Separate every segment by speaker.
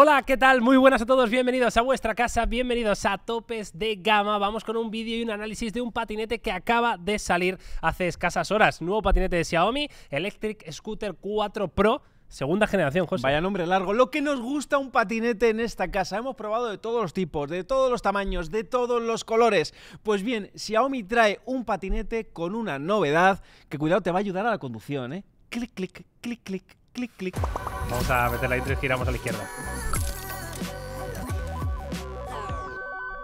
Speaker 1: Hola, ¿qué tal? Muy buenas a todos, bienvenidos a vuestra casa, bienvenidos a Topes de Gama. Vamos con un vídeo y un análisis de un patinete que acaba de salir hace escasas horas. Nuevo patinete de Xiaomi,
Speaker 2: Electric Scooter 4 Pro. Segunda generación, José. Vaya nombre largo. Lo que nos gusta un patinete en esta casa. Hemos probado de todos los tipos, de todos los tamaños, de todos los colores. Pues bien, Xiaomi trae un patinete con una novedad que, cuidado, te va a ayudar a la conducción, ¿eh? Clic, clic, clic, clic, clic, clic. Vamos a meter la y giramos a la izquierda.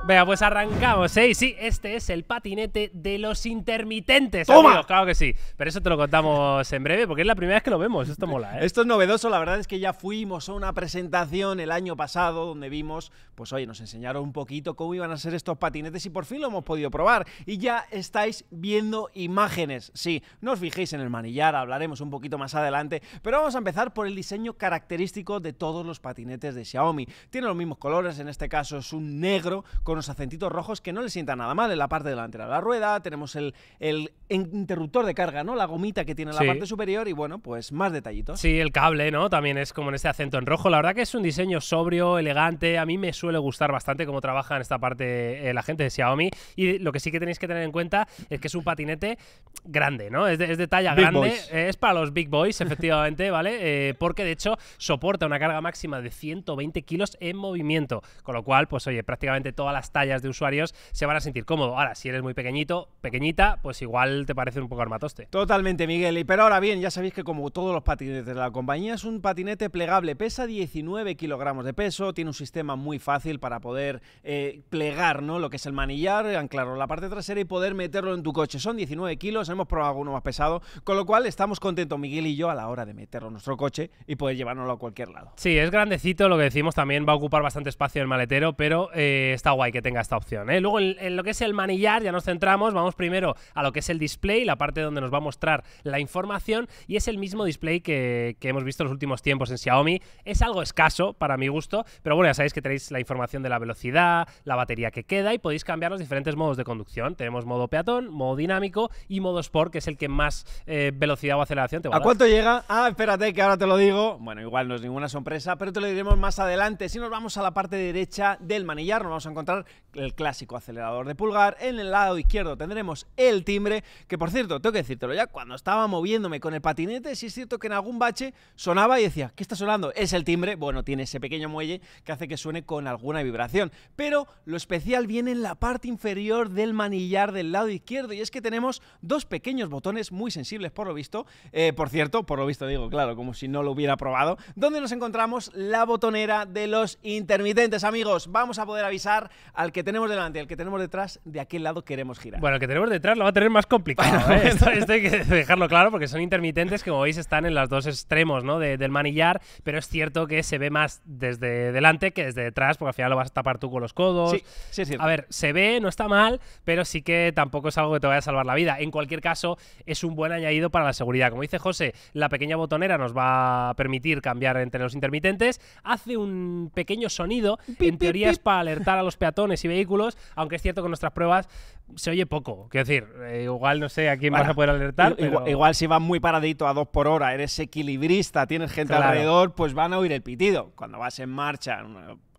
Speaker 1: Venga, pues arrancamos, ¿eh? sí, este es el patinete de los intermitentes. claro que sí. Pero eso te lo contamos en breve, porque es la primera vez que lo vemos. Esto mola, ¿eh?
Speaker 2: Esto es novedoso. La verdad es que ya fuimos a una presentación el año pasado donde vimos, pues oye, nos enseñaron un poquito cómo iban a ser estos patinetes y por fin lo hemos podido probar. Y ya estáis viendo imágenes. Sí, no os fijéis en el manillar, hablaremos un poquito más adelante. Pero vamos a empezar por el diseño característico de todos los patinetes de Xiaomi. Tiene los mismos colores, en este caso es un negro con unos acentitos rojos que no le sienta nada mal en la parte delantera de la rueda, tenemos el, interruptor de carga, ¿no? La gomita que tiene la parte superior y bueno, pues más detallitos.
Speaker 1: Sí, el cable, ¿no? También es como en este acento en rojo. La verdad que es un diseño sobrio, elegante, a mí me suele gustar bastante cómo trabaja en esta parte eh, la gente de Xiaomi y lo que sí que tenéis que tener en cuenta es que es un patinete grande, ¿no? Es de, talla grande, eh, es para los big boys, efectivamente, ¿vale? Eh, porque de hecho soporta una carga máxima de 120 kilos en movimiento, con lo cual, pues oye, prácticamente todas las tallas de usuarios se van a sentir cómodo.
Speaker 2: Ahora, si eres muy pequeñito, pequeñita, pues igual te parece un poco armatoste. Totalmente, Miguel. Y pero ahora bien, ya sabéis que como todos los patinetes de la compañía, es un patinete plegable. Pesa 19 kilogramos de peso, tiene un sistema muy fácil para poder eh, plegar ¿no? lo que es el manillar, anclarlo en la parte trasera y poder meterlo en tu coche. Son 19 kilos, hemos probado uno más pesado, con lo cual estamos contentos Miguel y yo a la hora de meterlo en nuestro coche y poder llevárnoslo a cualquier lado.
Speaker 1: Sí, es grandecito, lo que decimos también va a ocupar bastante espacio el maletero, pero eh, está guay que tenga esta opción. ¿eh? Luego, en, lo que es el manillar, ya nos centramos, vamos primero a lo que es el display, la parte donde nos va a mostrar la información, y es el mismo display que, hemos visto en los últimos tiempos en Xiaomi. Es algo escaso para mi gusto, pero bueno, ya sabéis que tenéis la información de la velocidad, la batería que queda, y podéis cambiar los diferentes modos de conducción. Tenemos modo peatón, modo dinámico y modo sport, que es el que más eh, velocidad o aceleración
Speaker 2: te va a, ¿A cuánto llega? Ah, espérate, que ahora te lo digo. Bueno, igual no es ninguna sorpresa, pero te lo diremos más adelante. Si nos vamos a la parte derecha del manillar, nos vamos a encontrar el clásico acelerador de pulgar. En el lado izquierdo tendremos el timbre, que por cierto, tengo que decírtelo ya, cuando estaba moviéndome con el patinete, si es cierto que en algún bache sonaba y decía, ¿qué está sonando? Es el timbre. Bueno, tiene ese pequeño muelle que hace que suene con alguna vibración. Pero lo especial viene en la parte inferior del manillar del lado izquierdo y es que tenemos dos pequeños botones muy sensibles por lo visto. Eh, por cierto, por lo visto digo, claro, como si no lo hubiera probado, donde nos encontramos la botonera de los intermitentes, amigos. Vamos a poder avisar al que tenemos delante al que tenemos detrás, de a qué lado queremos girar.
Speaker 1: Bueno, el que tenemos detrás lo va a tener más complicado. ¿eh? esto, hay que
Speaker 2: dejarlo claro porque son intermitentes
Speaker 1: que, como veis, están en los dos extremos ¿no? del manillar, pero es cierto que se ve más desde delante que desde detrás porque al final lo vas a tapar tú con los codos. Sí, sí A ver, se ve, no está mal, pero sí que tampoco es algo que te vaya a salvar la vida. En cualquier caso, es un buen añadido para la seguridad. Como dice José, la pequeña botonera nos va a permitir cambiar entre los intermitentes. Hace un pequeño sonido, en teoría es para alertar a los peatones y vehículos, aunque es cierto que en nuestras pruebas
Speaker 2: se oye poco. Quiero decir, eh, igual no sé a quién vas a poder alertar. Igual, si vas muy paradito a dos por hora, eres equilibrista, tienes gente alrededor, pues van a oír el pitido. Cuando vas en marcha,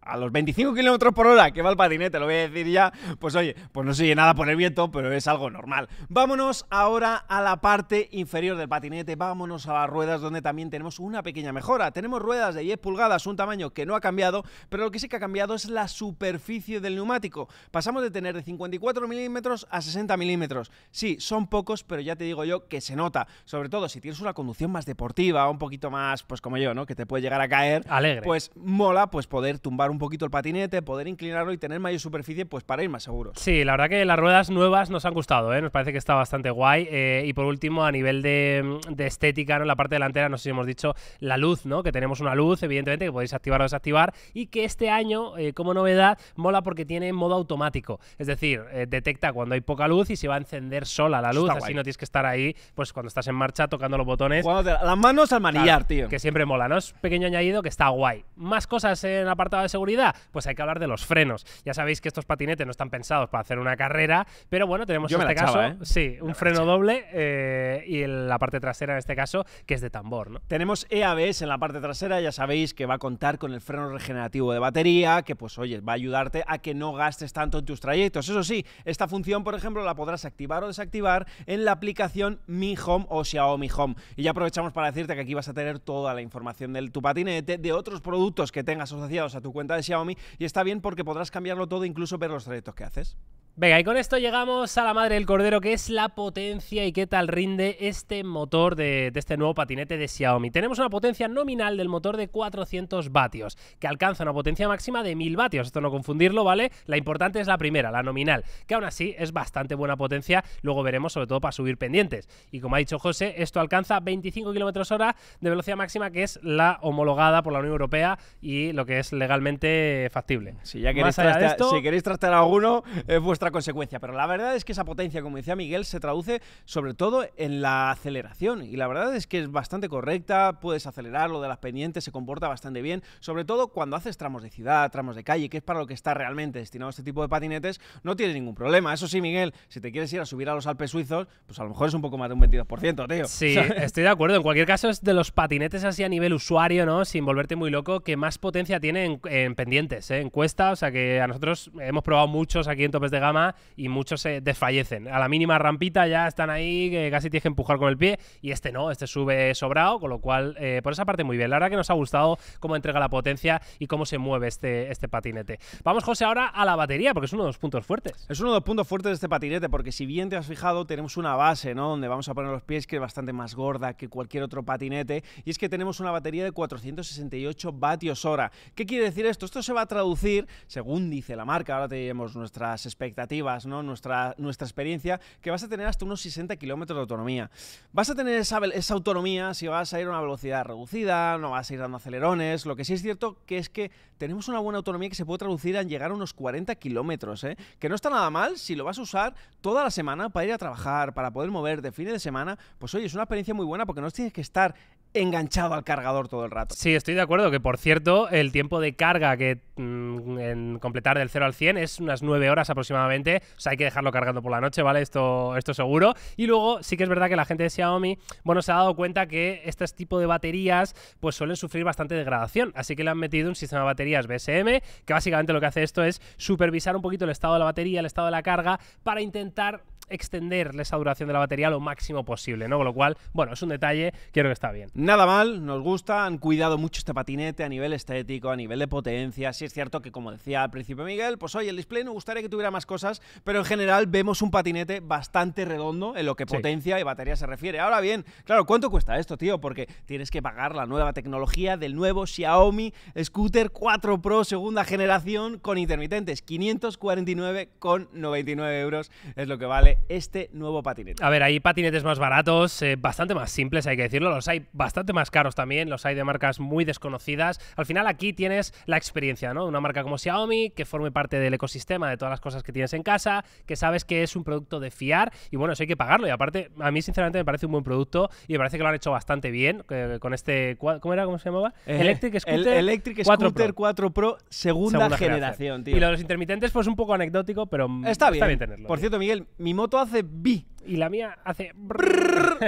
Speaker 2: a los 25 kilómetros por hora que va el patinete, lo voy a decir ya, pues oye, pues no oye nada por el viento, pero es algo normal. Vámonos ahora a la parte inferior del patinete, vámonos a las ruedas donde también tenemos una pequeña mejora. Tenemos ruedas de 10 pulgadas, un tamaño que no ha cambiado, pero lo que sí que ha cambiado es la superficie del neumático. Pasamos de tener de 54 milímetros a 60 milímetros. Sí, son pocos, pero ya te digo yo que se nota, sobre todo si tienes una conducción más deportiva, un poquito más, pues como yo, ¿no? Que te puede llegar a caer. Alegre. Pues mola, pues poder tumbar un un poquito el patinete, poder inclinarlo y tener mayor superficie pues para ir más seguro
Speaker 1: Sí, la verdad que las ruedas nuevas nos han gustado, ¿eh? nos parece que está bastante guay. Eh, y por último, a nivel de, estética, en la parte delantera, nos sé hemos dicho la luz, ¿no? que tenemos una luz, evidentemente, que podéis activar o desactivar, y que este año, eh, como novedad, mola porque tiene modo automático. Es decir, detecta cuando hay poca luz y se va a encender sola la luz, así no tienes que estar ahí, pues cuando estás en marcha tocando los botones. las manos al manillar, tío. Que siempre mola, ¿no? Es pequeño añadido que está guay. Más cosas en el apartado de seguridad pues hay que hablar de los frenos. Ya sabéis que estos patinetes no están pensados para hacer una carrera, pero bueno, tenemos en este caso, ¿eh? sí, un freno doble eh, y y la parte trasera en este caso, que es de tambor. ¿no?
Speaker 2: Tenemos EABS en la parte trasera, ya sabéis que va a contar con el freno regenerativo de batería, que pues oye, va a ayudarte a que no gastes tanto en tus trayectos. Eso sí, esta función, por ejemplo, la podrás activar o desactivar en la aplicación Mi Home o Xiaomi Home. Y ya aprovechamos para decirte que aquí vas a tener toda la información de tu patinete, de otros productos que tengas asociados a tu cuenta de Xiaomi y está bien porque podrás cambiarlo todo incluso ver los trayectos que haces. Venga, y con esto
Speaker 1: llegamos a la madre del cordero, que es la potencia y qué tal rinde este motor de, este nuevo patinete de Xiaomi. Tenemos una potencia nominal del motor de 400 vatios, que alcanza una potencia máxima de 1000 vatios, esto no confundirlo, ¿vale? La importante es la primera, la nominal, que aún así es bastante buena potencia, luego veremos sobre todo para subir pendientes. Y como ha dicho José, esto alcanza 25 km hora de velocidad máxima, que es la homologada por la Unión Europea y lo que es legalmente factible. Si
Speaker 2: ya queréis, trastear si queréis alguno, es consecuencia. Pero la verdad es que esa potencia, como decía Miguel, se traduce sobre todo en la aceleración. Y la verdad es que es bastante correcta, puedes acelerar, lo de las pendientes se comporta bastante bien, sobre todo cuando haces tramos de ciudad, tramos de calle, que es para lo que está realmente destinado este tipo de patinetes, no tienes ningún problema. Eso sí, Miguel, si te quieres ir a subir a los Alpes suizos, pues a lo mejor es un poco más de un 22%, tío. Sí, estoy de
Speaker 1: acuerdo. En cualquier caso, es de los patinetes así a nivel usuario, ¿no? Sin volverte muy loco, que más potencia tiene en, pendientes, ¿eh? en cuesta. O sea que a nosotros hemos probado muchos aquí en topes de gama y muchos se desfallecen. A la mínima rampita ya están ahí, que casi tienes que empujar con el pie y este no, este sube sobrado, con lo cual eh, por esa parte muy bien. La verdad que nos ha gustado cómo entrega la potencia y cómo se
Speaker 2: mueve este, este patinete. Vamos, José, ahora a la batería, porque es uno de los puntos fuertes. Es uno de los puntos fuertes de este patinete, porque si bien te has fijado, tenemos una base, ¿no? Donde vamos a poner los pies que es bastante más gorda que cualquier otro patinete y es que tenemos una batería de 468 vatios hora. ¿Qué quiere decir esto? Esto se va a traducir, según dice la marca, ahora tenemos nuestras expectativas, ¿no? Nuestra, nuestra experiencia, que vas a tener hasta unos 60 kilómetros de autonomía. Vas a tener esa, autonomía si vas a ir a una velocidad reducida, no vas a ir dando acelerones. Lo que sí es cierto que es que tenemos una buena autonomía que se puede traducir en llegar a unos 40 kilómetros, ¿eh? que no está nada mal si lo vas a usar toda la semana para ir a trabajar, para poder mover de fines de semana. Pues oye, es una experiencia muy buena porque no tienes que estar enganchado al cargador todo el rato. Sí, estoy de acuerdo que, por cierto, el tiempo de carga
Speaker 1: que mm, en completar del 0 al 100 es unas 9 horas aproximadamente o sea, hay que dejarlo cargando por la noche, ¿vale? Esto, esto seguro. Y luego sí que es verdad que la gente de Xiaomi, bueno, se ha dado cuenta que este tipo de baterías pues suelen sufrir bastante degradación. Así que le han metido un sistema de baterías BSM, que básicamente lo que hace esto es supervisar un poquito el estado de la batería, el estado de la carga, para intentar extender esa duración de la batería lo máximo posible, ¿no? Con lo cual, bueno, es un detalle, quiero que está bien.
Speaker 2: Nada mal, nos gusta, han cuidado mucho este patinete a nivel estético, a nivel de potencia. Sí es cierto que, como decía al principio Miguel, pues hoy el display nos gustaría que tuviera más cosas, pero en general vemos un patinete bastante redondo en lo que potencia y batería se refiere. Ahora bien, claro, ¿cuánto cuesta esto, tío? Porque tienes que pagar la nueva tecnología del nuevo Xiaomi Scooter 4 Pro segunda generación con intermitentes, 549,99 euros es lo que vale este nuevo patinete.
Speaker 1: A ver, hay patinetes más baratos, eh, bastante más simples, hay que decirlo. Los hay bastante más caros también, los hay de marcas muy desconocidas. Al final aquí tienes la experiencia, ¿no? Una marca como Xiaomi, que forme parte del ecosistema de todas las cosas que tienes en casa, que sabes que es un producto de fiar y bueno, eso hay que pagarlo. Y aparte, a mí sinceramente me parece un buen producto y me parece que lo han hecho bastante bien eh, con este... ¿Cómo era? ¿Cómo se llamaba? Eh, Electric Scooter, Electric 4 Scooter Pro. 4 Pro, segunda, generación, tío. Y los intermitentes, pues un poco anecdótico, pero está bien, tenerlo. Por cierto, Miguel,
Speaker 2: mi moto hace bi y la mía hace...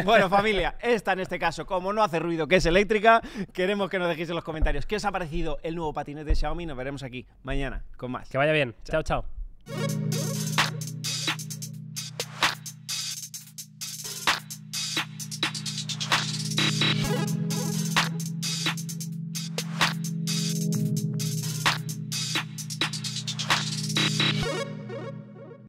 Speaker 2: Bueno, familia, esta en este caso, como no hace ruido, que es eléctrica, queremos que nos dejéis en los comentarios qué os ha parecido el nuevo patinete de Xiaomi. Nos veremos aquí mañana con más. Que vaya bien. chao. chao.